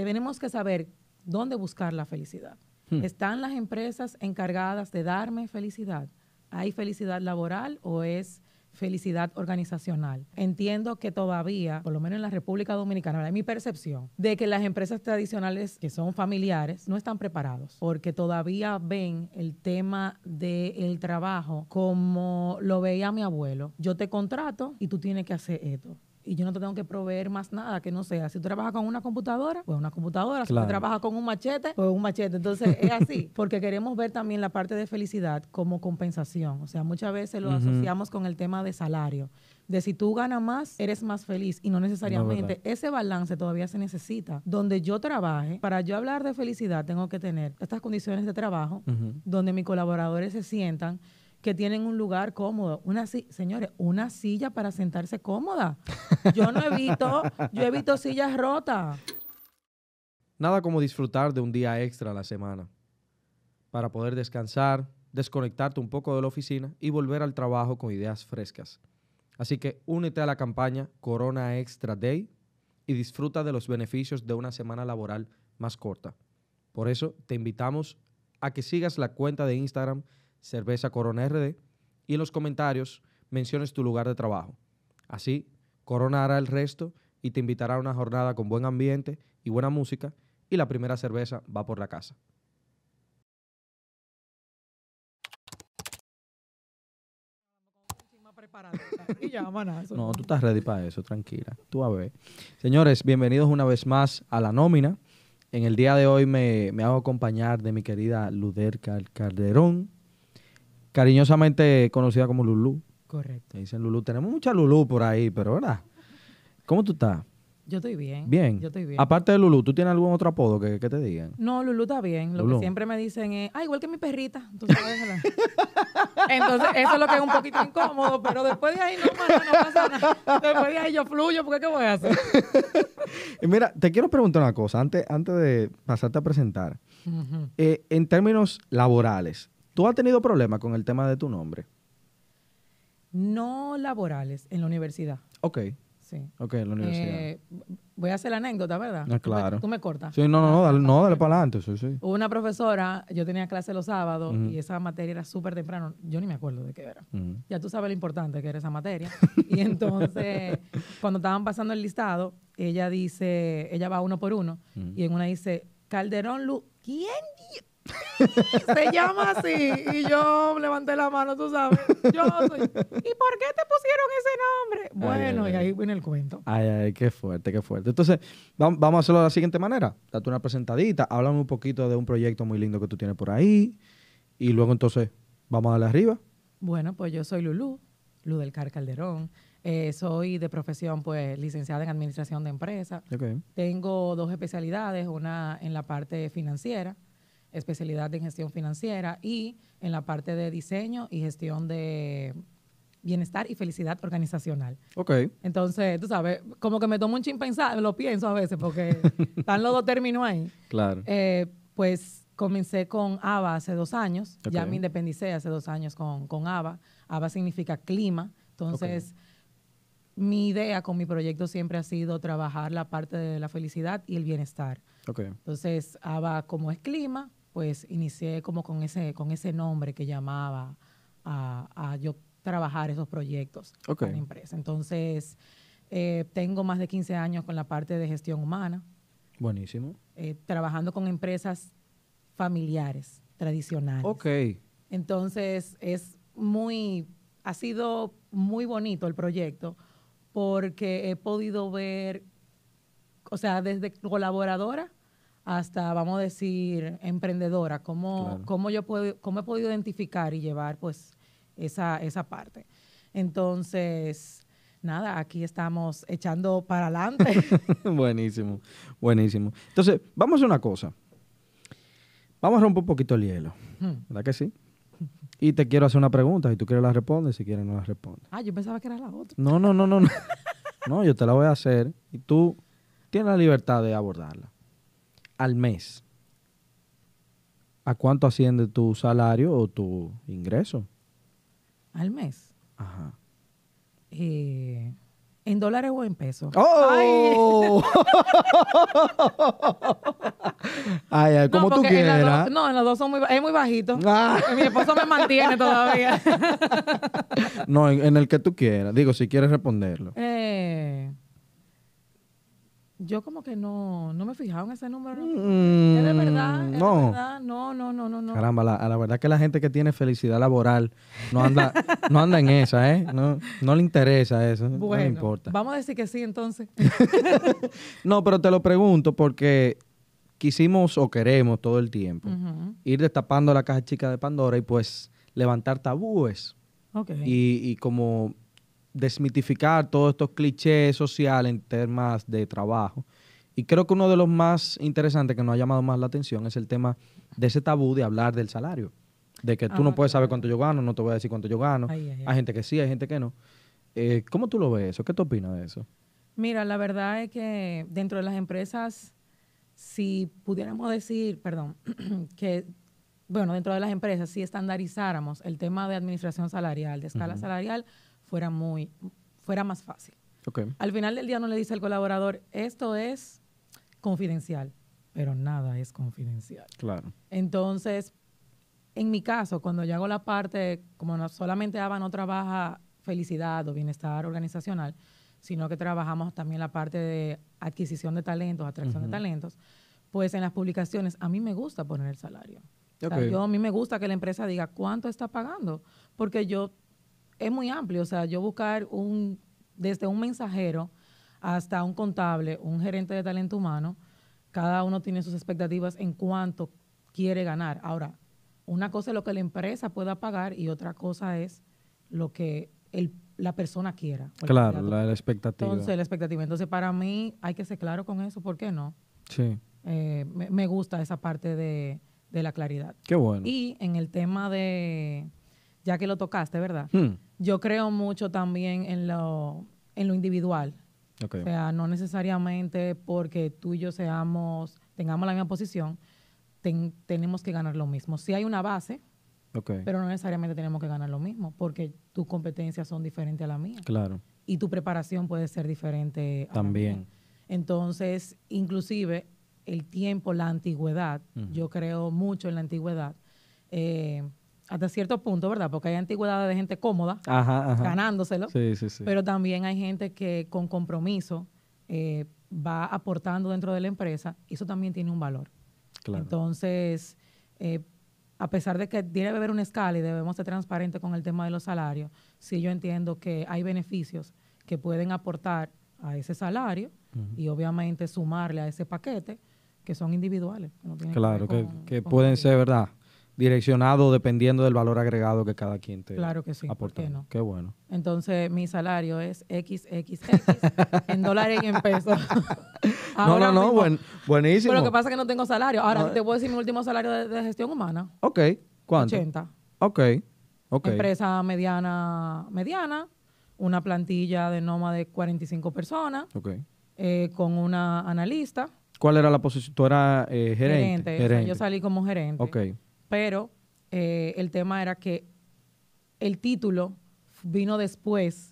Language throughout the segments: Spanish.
tenemos que saber dónde buscar la felicidad. Hmm. ¿Están las empresas encargadas de darme felicidad? ¿Hay felicidad laboral o es felicidad organizacional. Entiendo que todavía, por lo menos en la República Dominicana, hay mi percepción de que las empresas tradicionales que son familiares no están preparados porque todavía ven el tema del trabajo como lo veía mi abuelo. Yo te contrato y tú tienes que hacer esto y yo no te tengo que proveer más nada que no sea. Si tú trabajas con una computadora, pues una computadora. Si tú trabajas con un machete, pues un machete. Entonces es así, porque queremos ver también la parte de felicidad como compensación. O sea, muchas veces lo asociamos con el tema de salario de si tú ganas más, eres más feliz y no necesariamente ese balance todavía se necesita. Donde yo trabaje, para yo hablar de felicidad, tengo que tener estas condiciones de trabajo, donde mis colaboradores se sientan que tienen un lugar cómodo. Una, señores, una silla para sentarse cómoda. Yo no evito, yo evito sillas rotas. Nada como disfrutar de un día extra a la semana para poder descansar, desconectarte un poco de la oficina y volver al trabajo con ideas frescas. Así que únete a la campaña Corona Extra Day y disfruta de los beneficios de una semana laboral más corta. Por eso te invitamos a que sigas la cuenta de Instagram cerveza Corona RD y en los comentarios menciones tu lugar de trabajo. Así, Corona hará el resto y te invitará a una jornada con buen ambiente y buena música y la primera cerveza va por la casa. No, tú estás ready para eso, tranquila. Tú a ver. Señores, bienvenidos una vez más a la nómina. En el día de hoy me, me hago acompañar de mi querida Luderca Calderón cariñosamente conocida como Lulú. Correcto. Me dicen Lulú. Tenemos mucha Lulú por ahí, pero ¿verdad? ¿Cómo tú estás? Yo estoy bien. Bien. Yo estoy bien. Aparte de Lulú, ¿tú tienes algún otro apodo que, que te digan? No, Lulú está bien. Lo que siempre me dicen es, ah, igual que mi perrita. Entonces, Entonces, eso es lo que es un poquito incómodo, pero después de ahí no, no pasa nada. Después de ahí yo fluyo, porque ¿qué voy a hacer? Mira, te quiero preguntar una cosa, antes, antes de pasarte a presentar. Eh, en términos laborales, ¿Tú has tenido problemas con el tema de tu nombre? No laborales, en la universidad. Ok. Sí. Ok, en la universidad. Eh, voy a hacer la anécdota, ¿verdad? Ah, claro. Tú me, cortas. Sí, no, no, no, dale, no, dale para adelante. Sí, sí. Hubo una profesora, yo tenía clase los sábados y esa materia era súper temprano. Yo ni me acuerdo de qué era. Ya tú sabes lo importante que era esa materia. y entonces, cuando estaban pasando el listado, ella dice, ella va uno por uno y en una dice, Calderón Lu, ¿quién? se llama así. Y yo levanté la mano, tú sabes. Yo soy. ¿Y por qué te pusieron ese nombre? Bueno, y ahí viene el cuento. Ay, ay, qué fuerte, qué fuerte. Entonces, vamos a hacerlo de la siguiente manera. Date una presentadita, háblame un poquito de un proyecto muy lindo que tú tienes por ahí. Y luego, entonces, vamos a darle arriba. Bueno, pues yo soy Lulú, Ludelcar del Car Calderón. Eh, soy de profesión, pues, licenciada en administración de empresas. Tengo dos especialidades, una en la parte financiera, especialidad en gestión financiera y en la parte de diseño y gestión de bienestar y felicidad organizacional. Ok. Entonces, tú sabes, como que me tomo un chin pensar, lo pienso a veces porque están los dos términos ahí. Claro. Eh, pues comencé con ABA hace dos años, ya me independicé hace dos años con, con ABA. ABA significa clima, entonces... mi idea con mi proyecto siempre ha sido trabajar la parte de la felicidad y el bienestar. Okay. Entonces, ABA, como es clima, pues inicié como con ese, con ese nombre que llamaba a, yo trabajar esos proyectos con en la empresa. Entonces, eh, tengo más de 15 años con la parte de gestión humana. Buenísimo. Eh, trabajando con empresas familiares, tradicionales. Ok. Entonces, es muy, ha sido muy bonito el proyecto porque he podido ver, o sea, desde colaboradora hasta, vamos a decir, emprendedora, cómo, yo puedo, cómo he podido identificar y llevar pues esa, esa parte. Entonces, nada, aquí estamos echando para adelante. buenísimo, buenísimo. Entonces, vamos a una cosa. Vamos a romper un poquito el hielo. Hmm. ¿Verdad que sí? Y te quiero hacer una pregunta. Si tú quieres la responde si quieres no la respondes. Ah, yo pensaba que era la otra. No, no, no, no. No, no yo te la voy a hacer y tú tienes la libertad de abordarla al mes, ¿a cuánto asciende tu salario o tu ingreso? Al mes. Ajá. Eh, ¿En dólares o en pesos? ¡Oh! Ay, ay como tú quieras. no, en los dos son muy, es muy bajito. Ah. Mi esposo me mantiene todavía. no, en, en, el que tú quieras. Digo, si quieres responderlo. Eh, yo como que no, no me fijaba en ese número. de mm, verdad? no. No, no, no, no, Caramba, la, verdad que la gente que tiene felicidad laboral no anda, no anda en esa, ¿eh? No, le interesa eso. no importa. Vamos a decir que sí entonces. no, pero te lo pregunto porque quisimos o queremos todo el tiempo ir destapando la caja chica de Pandora y pues levantar tabúes. Okay. Y, y como desmitificar todos estos clichés sociales en temas de trabajo. Y creo que uno de los más interesantes que nos ha llamado más la atención es el tema de ese tabú de hablar del salario. De que tú no ah, puedes saber cuánto yo gano, no te voy a decir cuánto yo gano. Hay gente que sí, hay gente que no. Eh, ¿Cómo tú lo ves eso? ¿Qué te opinas de eso? Mira, la verdad es que dentro de las empresas, si pudiéramos decir, perdón, que, bueno, dentro de las empresas, si estandarizáramos el tema de administración salarial, de escala salarial, fuera muy, fuera más fácil. Al final del día no le dice al colaborador, esto es confidencial, pero nada es confidencial. Claro. Entonces, en mi caso, cuando yo hago la parte, como no, solamente ABA no trabaja felicidad o bienestar organizacional, sino que trabajamos también la parte de adquisición de talentos, atracción de talentos, pues en las publicaciones a mí me gusta poner el salario. yo, a mí me gusta que la empresa diga cuánto está pagando, porque yo es muy amplio. O sea, yo buscar un, desde un mensajero hasta un contable, un gerente de talento humano, cada uno tiene sus expectativas en cuanto quiere ganar. Ahora, una cosa es lo que la empresa pueda pagar y otra cosa es lo que la persona quiera. Claro, la, expectativa. Entonces, la expectativa. Entonces, para mí hay que ser claro con eso, ¿por qué no? Sí. Eh, me, gusta esa parte de, la claridad. Qué bueno. Y en el tema de, ya que lo tocaste, ¿verdad? Hmm yo creo mucho también en lo, en lo individual. O sea, no necesariamente porque tú y yo seamos, tengamos la misma posición, tenemos que ganar lo mismo. Si hay una base, pero no necesariamente tenemos que ganar lo mismo, porque tus competencias son diferentes a la mía. Claro. Y tu preparación puede ser diferente también. A la mía. Entonces, inclusive el tiempo, la antigüedad, yo creo mucho en la antigüedad. Eh, hasta cierto punto, ¿verdad? Porque hay antigüedades de gente cómoda, ganándoselo, pero también hay gente que con compromiso eh, va aportando dentro de la empresa, eso también tiene un valor. Entonces, eh, a pesar de que tiene que haber una escala y debemos ser transparentes con el tema de los salarios, sí yo entiendo que hay beneficios que pueden aportar a ese salario y obviamente sumarle a ese paquete que son individuales. claro, que, pueden ser, ¿verdad? direccionado dependiendo del valor agregado que cada quien te Claro que sí, qué bueno. Entonces, mi salario es XXX en dólares y en pesos. no, no, no, buenísimo. Pero lo que pasa es que no tengo salario. Ahora, te voy a decir mi último salario de, gestión humana. Ok, ¿cuánto? 80. Ok, ok. Empresa mediana, mediana, una plantilla de Noma de 45 personas, okay. Eh, con una analista. ¿Cuál era la posición? ¿Tú eras eh, gerente? Gerente, yo salí como gerente. Ok pero eh, el tema era que el título vino después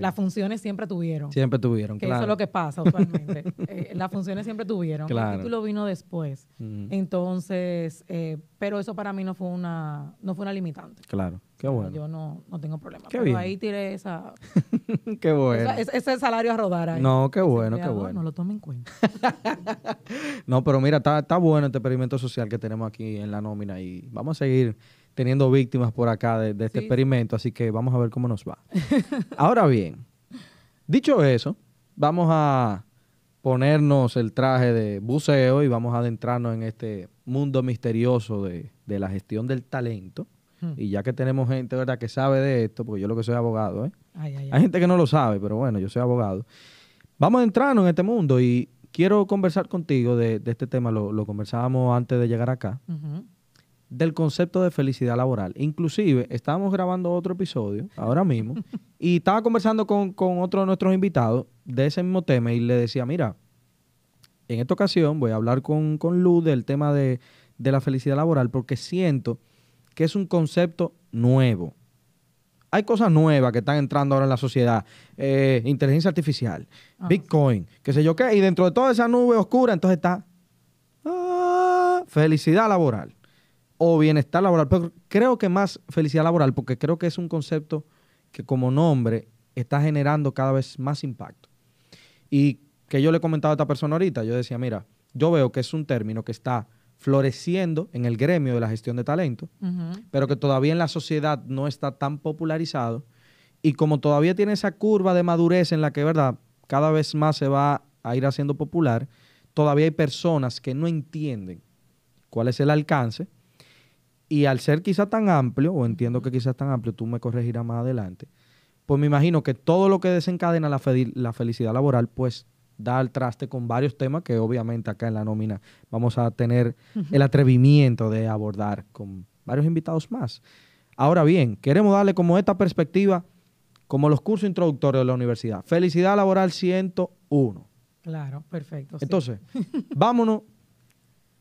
las funciones siempre tuvieron. Siempre tuvieron, que claro. Eso es lo que pasa usualmente. Eh, las funciones siempre tuvieron. El título vino después. Entonces, eh, pero eso para mí no fue una, no fue una limitante. Claro, qué bueno. Yo no, tengo problema. Qué ahí tiré esa. qué bueno. ese salario a rodar ahí. No, qué bueno, qué ah, bueno. No lo tomen en cuenta. no, pero mira, está, está bueno este experimento social que tenemos aquí en la nómina y vamos a seguir teniendo víctimas por acá de, este experimento, así que vamos a ver cómo nos va. Ahora bien, dicho eso, vamos a ponernos el traje de buceo y vamos a adentrarnos en este mundo misterioso de, la gestión del talento. Hmm. Y ya que tenemos gente, ¿verdad?, que sabe de esto, porque yo lo que soy abogado, ¿eh? Hay gente que no lo sabe, pero bueno, yo soy abogado. Vamos a adentrarnos en este mundo y quiero conversar contigo de, este tema. Lo, conversábamos antes de llegar acá del concepto de felicidad laboral. Inclusive, estábamos grabando otro episodio ahora mismo y estaba conversando con, otro de nuestros invitados de ese mismo tema y le decía, mira, en esta ocasión voy a hablar con, con Luz del tema de, la felicidad laboral porque siento que es un concepto nuevo hay cosas nuevas que están entrando ahora en la sociedad. Eh, inteligencia artificial, ah, Bitcoin, qué sé yo qué. Y dentro de toda esa nube oscura, entonces está ah, felicidad laboral o bienestar laboral, pero creo que más felicidad laboral, porque creo que es un concepto que como nombre está generando cada vez más impacto. Y que yo le he comentado a esta persona ahorita, yo decía, mira, yo veo que es un término que está floreciendo en el gremio de la gestión de talento, pero que todavía en la sociedad no está tan popularizado. Y como todavía tiene esa curva de madurez en la que, ¿verdad? Cada vez más se va a ir haciendo popular, todavía hay personas que no entienden cuál es el alcance y al ser quizá tan amplio, o entiendo que quizás tan amplio, tú me corregirás más adelante, pues me imagino que todo lo que desencadena la, felicidad laboral, pues da al traste con varios temas que obviamente acá en la nómina vamos a tener el atrevimiento de abordar con varios invitados más. Ahora bien, queremos darle como esta perspectiva, como los cursos introductorios de la universidad. Felicidad laboral 101. Claro, perfecto. Entonces, vámonos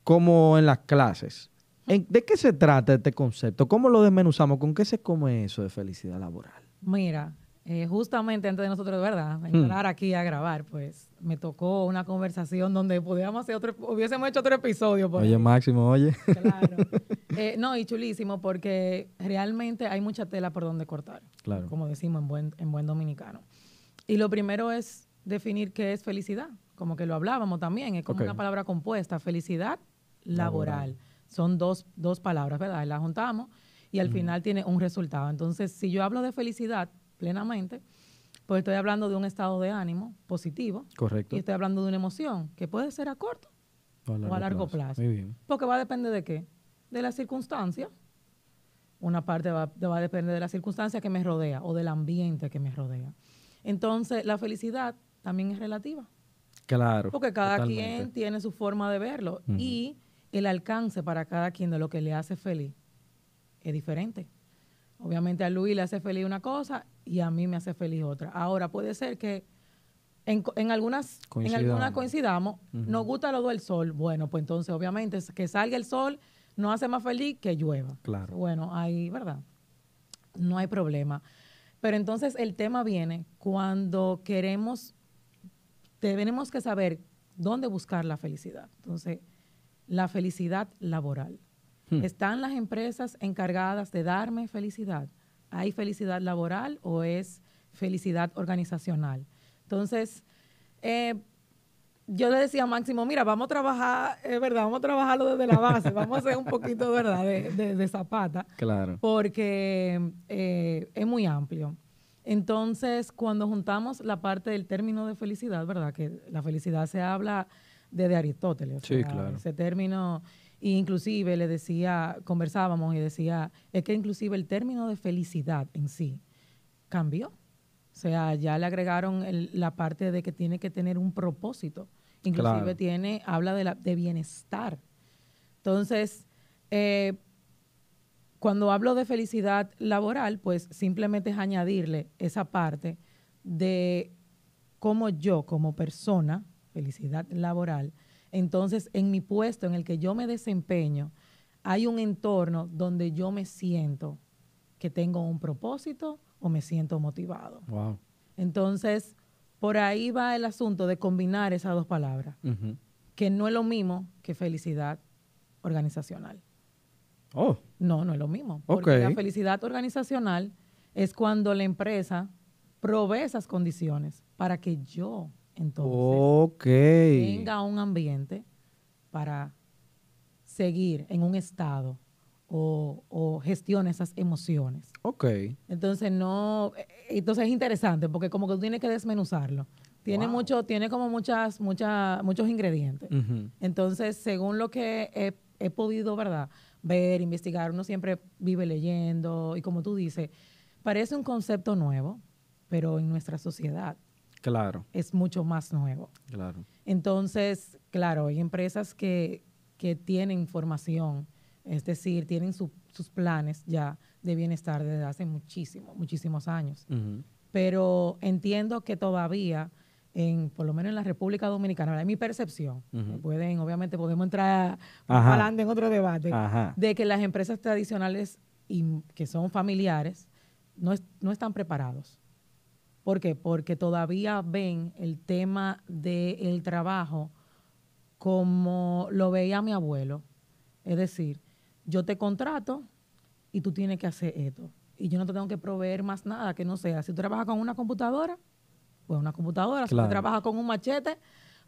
como en las clases. ¿De qué se trata este concepto? ¿Cómo lo desmenuzamos? ¿Con qué se come eso de felicidad laboral? Mira, eh, justamente antes de nosotros, de ¿verdad? Hmm. Entrar aquí a grabar, pues me tocó una conversación donde pudiéramos hacer otro, hubiésemos hecho otro episodio. oye, Máximo, oye. Claro. Eh, no, y chulísimo, porque realmente hay mucha tela por donde cortar. Claro. Como decimos en buen, en buen dominicano. Y lo primero es definir qué es felicidad, como que lo hablábamos también, es como una palabra compuesta, felicidad laboral. Son dos, palabras, ¿verdad? las juntamos y al final tiene un resultado. Entonces, si yo hablo de felicidad plenamente, pues estoy hablando de un estado de ánimo positivo. Correcto. Y estoy hablando de una emoción que puede ser a corto o a largo, plazo. Muy bien. Porque va a depender de qué? De la circunstancia. Una parte va, a depender de la circunstancia que me rodea o del ambiente que me rodea. Entonces, la felicidad también es relativa. Claro. Porque cada quien tiene su forma de verlo. Y el alcance para cada quien de lo que le hace feliz es diferente. Obviamente a Luis le hace feliz una cosa y a mí me hace feliz otra. Ahora puede ser que en, algunas coincidamos, nos gusta lo del sol. Bueno, pues entonces obviamente que salga el sol no hace más feliz que llueva. Claro. Bueno, ahí, ¿verdad? No hay problema. Pero entonces el tema viene cuando queremos, tenemos que saber dónde buscar la felicidad. Entonces, la felicidad laboral. Hmm. ¿Están las empresas encargadas de darme felicidad? ¿Hay felicidad laboral o es felicidad organizacional? Entonces, eh, yo le decía a Máximo, mira, vamos a trabajar, es verdad, vamos a trabajarlo desde la base, vamos a hacer un poquito, ¿verdad?, de, zapata. Claro. Porque eh, es muy amplio. Entonces, cuando juntamos la parte del término de felicidad, ¿verdad? Que la felicidad se habla desde Aristóteles. Sí, claro. Ese término, inclusive le decía, conversábamos y decía, es que inclusive el término de felicidad en sí cambió. O sea, ya le agregaron la parte de que tiene que tener un propósito. Inclusive tiene, habla de, bienestar. Entonces, eh, cuando hablo de felicidad laboral, pues simplemente es añadirle esa parte de cómo yo como persona felicidad laboral, entonces en mi puesto en el que yo me desempeño, hay un entorno donde yo me siento que tengo un propósito o me siento motivado. Entonces, por ahí va el asunto de combinar esas dos palabras, que no es lo mismo que felicidad organizacional. Oh. No, no es lo mismo. Porque la felicidad organizacional es cuando la empresa provee esas condiciones para que yo entonces tenga un ambiente para seguir en un estado o, o gestione esas emociones. Entonces no, eh, entonces es interesante porque como que tú tienes que desmenuzarlo. Tiene mucho, tiene como muchas, muchas, muchos ingredientes. Entonces, según lo que he, podido, ¿verdad? Ver, investigar, uno siempre vive leyendo y como tú dices, parece un concepto nuevo, pero en nuestra sociedad Claro. Es mucho más nuevo. Claro. Entonces, claro, hay empresas que, tienen formación, es decir, tienen sus planes ya de bienestar desde hace muchísimos, muchísimos años. Pero entiendo que todavía, en, por lo menos en la República Dominicana, es mi percepción, pueden, obviamente podemos entrar hablando en otro debate, de que las empresas tradicionales y, que son familiares no, no están preparados ¿Por qué? Porque todavía ven el tema del trabajo como lo veía mi abuelo. Es decir, yo te contrato y tú tienes que hacer esto. Y yo no te tengo que proveer más nada que no sea. Si tú trabajas con una computadora, pues una computadora. Si tú trabajas con un machete,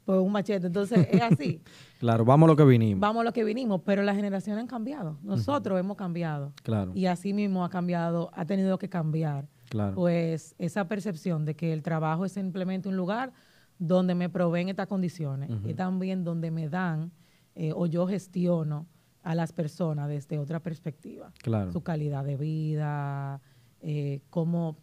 pues un machete. Entonces es así. claro, vamos a lo que vinimos. Vamos a lo que vinimos, pero las generaciones han cambiado. Nosotros hemos cambiado. Claro. Y así mismo ha cambiado, ha tenido que cambiar pues esa percepción de que el trabajo es simplemente un lugar donde me proveen estas condiciones y también donde me dan eh, o yo gestiono a las personas desde otra perspectiva. Claro. Su calidad de vida, eh, cómo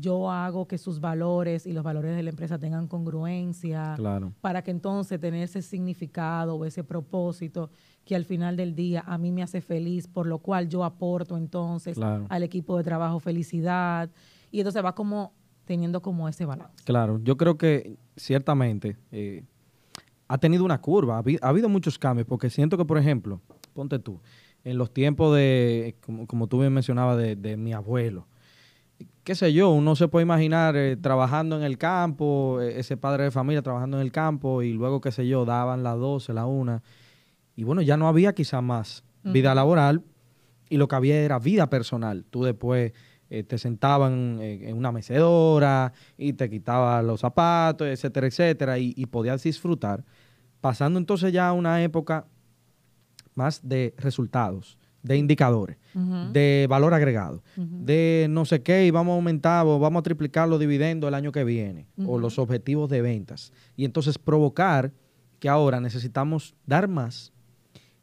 yo hago que sus valores y los valores de la empresa tengan congruencia para que entonces tener ese significado o ese propósito que al final del día a mí me hace feliz, por lo cual yo aporto entonces al equipo de trabajo felicidad y entonces va como teniendo como ese balance. Claro, yo creo que ciertamente eh, ha tenido una curva, ha habido, muchos cambios porque siento que, por ejemplo, ponte tú, en los tiempos de, como, tú bien mencionabas, de mi abuelo, qué sé yo, uno se puede imaginar eh, trabajando en el campo, e, ese padre de familia trabajando en el campo y luego, qué sé yo, daban las 12, la 1. Y bueno, ya no había quizás más vida laboral y lo que había era vida personal. Tú después eh, te sentaban eh, en una mecedora y te quitabas los zapatos, etcétera, etcétera, y, y podías disfrutar. Pasando entonces ya a una época más de resultados de indicadores, de valor agregado, de no sé qué, y vamos a aumentar o vamos a triplicar los dividendos el año que viene, o los objetivos de ventas. Y entonces provocar que ahora necesitamos dar más.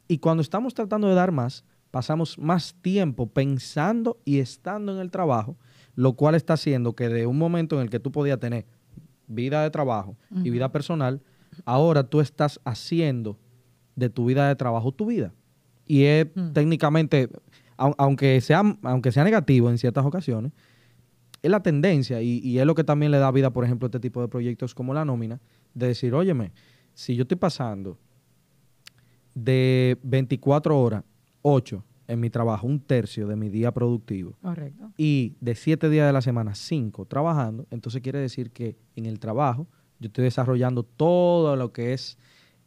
Y cuando estamos tratando de dar más, pasamos más tiempo pensando y estando en el trabajo, lo cual está haciendo que de un momento en el que tú podías tener vida de trabajo y vida personal, ahora tú estás haciendo de tu vida de trabajo tu vida y es hmm. técnicamente, aunque, sea, aunque sea negativo en ciertas ocasiones, es la tendencia y, es lo que también le da vida, por ejemplo, a este tipo de proyectos como la nómina, de decir, óyeme, si yo estoy pasando de 24 horas, 8 en mi trabajo, un tercio de mi día productivo, y de 7 días de la semana, 5 trabajando, entonces quiere decir que en el trabajo yo estoy desarrollando todo lo que es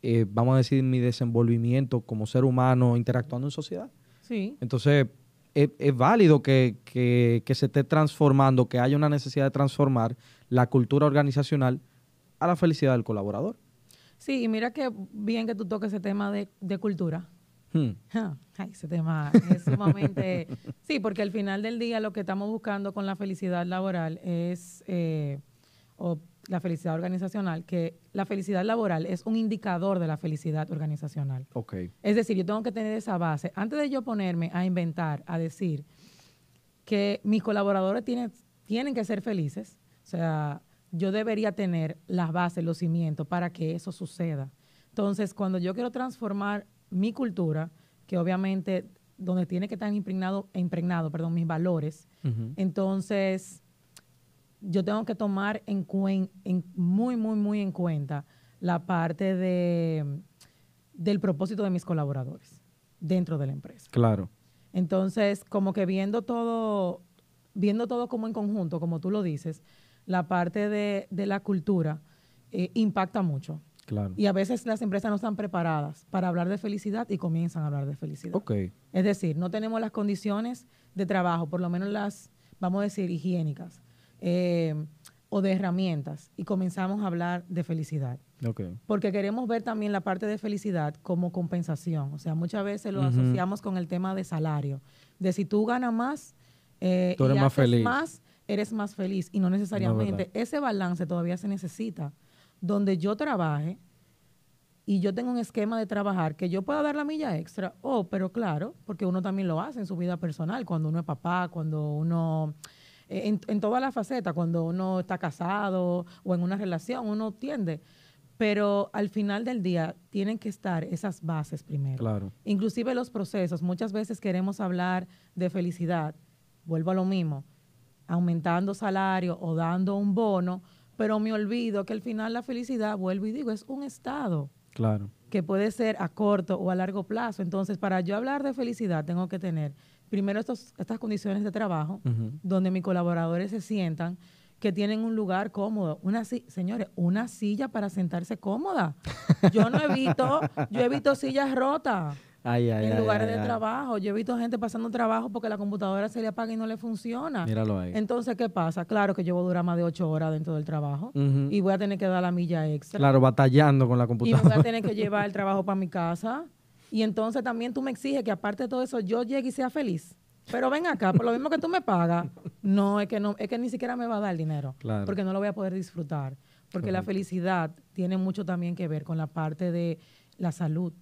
eh, vamos a decir, mi desenvolvimiento como ser humano interactuando en sociedad. Sí. Entonces, es, válido que, se esté transformando, que haya una necesidad de transformar la cultura organizacional a la felicidad del colaborador. Sí, y mira que bien que tú toques ese tema de, cultura. Hmm. Ay, ese tema es sumamente... sí, porque al final del día lo que estamos buscando con la felicidad laboral es... Eh, o la felicidad organizacional, que la felicidad laboral es un indicador de la felicidad organizacional. Okay. Es decir, yo tengo que tener esa base. Antes de yo ponerme a inventar, a decir que mis colaboradores tienen, tienen que ser felices, o sea, yo debería tener las bases, los cimientos para que eso suceda. Entonces, cuando yo quiero transformar mi cultura, que obviamente donde tiene que estar impregnado, impregnado perdón, mis valores, entonces yo tengo que tomar en, muy, muy, muy en cuenta la parte de, del propósito de mis colaboradores dentro de la empresa. Claro. Entonces, como que viendo todo, viendo todo como en conjunto, como tú lo dices, la parte de, la cultura eh, impacta mucho. Claro. Y a veces las empresas no están preparadas para hablar de felicidad y comienzan a hablar de felicidad. Okay. Es decir, no tenemos las condiciones de trabajo, por lo menos las, vamos a decir, higiénicas, eh, o de herramientas y comenzamos a hablar de felicidad. Porque queremos ver también la parte de felicidad como compensación. O sea, muchas veces lo asociamos con el tema de salario, de si tú ganas más, eh, eres más, feliz. eres más feliz. Y no necesariamente ese balance todavía se necesita. Donde yo trabaje y yo tengo un esquema de trabajar que yo pueda dar la milla extra. Oh, pero claro, porque uno también lo hace en su vida personal, cuando uno es papá, cuando uno eh, en, en todas las facetas, cuando uno está casado o en una relación, uno tiende. Pero al final del día tienen que estar esas bases primero. Claro. Inclusive los procesos. Muchas veces queremos hablar de felicidad. Vuelvo a lo mismo. Aumentando salario o dando un bono, pero me olvido que al final la felicidad, vuelvo y digo, es un estado. Claro. Que puede ser a corto o a largo plazo. Entonces, para yo hablar de felicidad, tengo que tener primero estos, estas condiciones de trabajo, donde mis colaboradores se sientan que tienen un lugar cómodo, una señores, una silla para sentarse cómoda. Yo no evito, yo evito sillas rotas. en lugares de trabajo. Yo he visto gente pasando trabajo porque la computadora se le apaga y no le funciona. Míralo ahí. Entonces, ¿qué pasa? Claro que llevo voy durar más de ocho horas dentro del trabajo y voy a tener que dar la milla extra. Claro, batallando con la computadora. Y voy a tener que llevar el trabajo para mi casa. Y entonces también tú me exiges que aparte de todo eso yo llegue y sea feliz. Pero ven acá, por lo mismo que tú me pagas, no, es que no, es que ni siquiera me va a dar dinero, claro. porque no lo voy a poder disfrutar, porque la felicidad tiene mucho también que ver con la parte de la salud.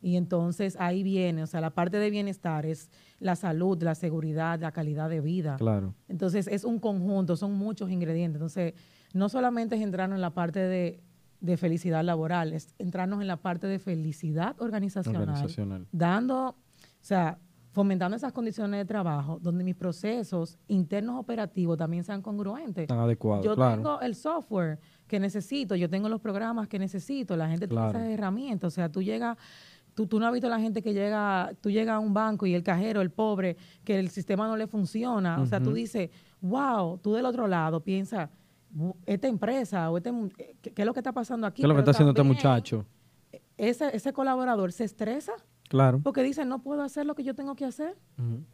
Y entonces ahí viene, o sea, la parte de bienestar es la salud, la seguridad, la calidad de vida. Claro. Entonces es un conjunto, son muchos ingredientes. Entonces, no solamente es entrar en la parte de de felicidad laboral, es entrarnos en la parte de felicidad organizacional, dando, o sea, fomentando esas condiciones de trabajo donde mis procesos internos operativos también sean congruentes. Tan adecuados. Yo tengo el software que necesito, yo tengo los programas que necesito, la gente tiene esas herramientas, o sea, tú llegas Tú, no has visto a la gente que llega, tú llegas a un banco y el cajero, el pobre, que el sistema no le funciona. O sea, tú dices, wow, tú del otro lado piensas, esta empresa o este, eh, ¿qué, es lo que está pasando aquí? ¿Qué lo que está haciendo este muchacho? Ese, ese colaborador se estresa. Claro. Porque dice, no puedo hacer lo que yo tengo que hacer.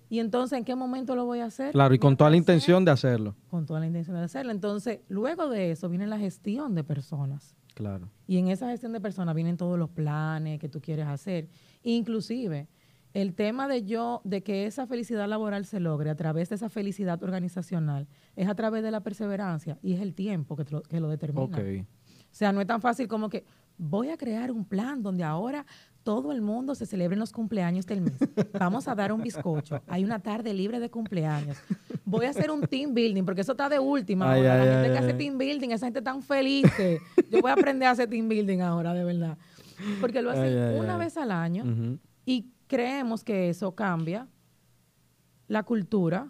Y entonces, ¿en qué momento lo voy a hacer? Claro, y con toda la intención de hacerlo. Con toda la intención de hacerlo. Entonces, luego de eso viene la gestión de personas. Claro. Y en esa gestión de personas vienen todos los planes que tú quieres hacer. Inclusive, el tema de yo, de que esa felicidad laboral se logre a través de esa felicidad organizacional, es a través de la perseverancia y es el tiempo que, lo, que determina. O sea, no es tan fácil como que voy a crear un plan donde ahora todo el mundo se en los cumpleaños del mes. Vamos a dar un bizcocho. Hay una tarde libre de cumpleaños. Voy a hacer un team building, porque eso está de última. la gente que hace team building, esa gente tan feliz. Yo voy a aprender a hacer team building ahora, de verdad. Porque lo hacen una vez al año y creemos que eso cambia la cultura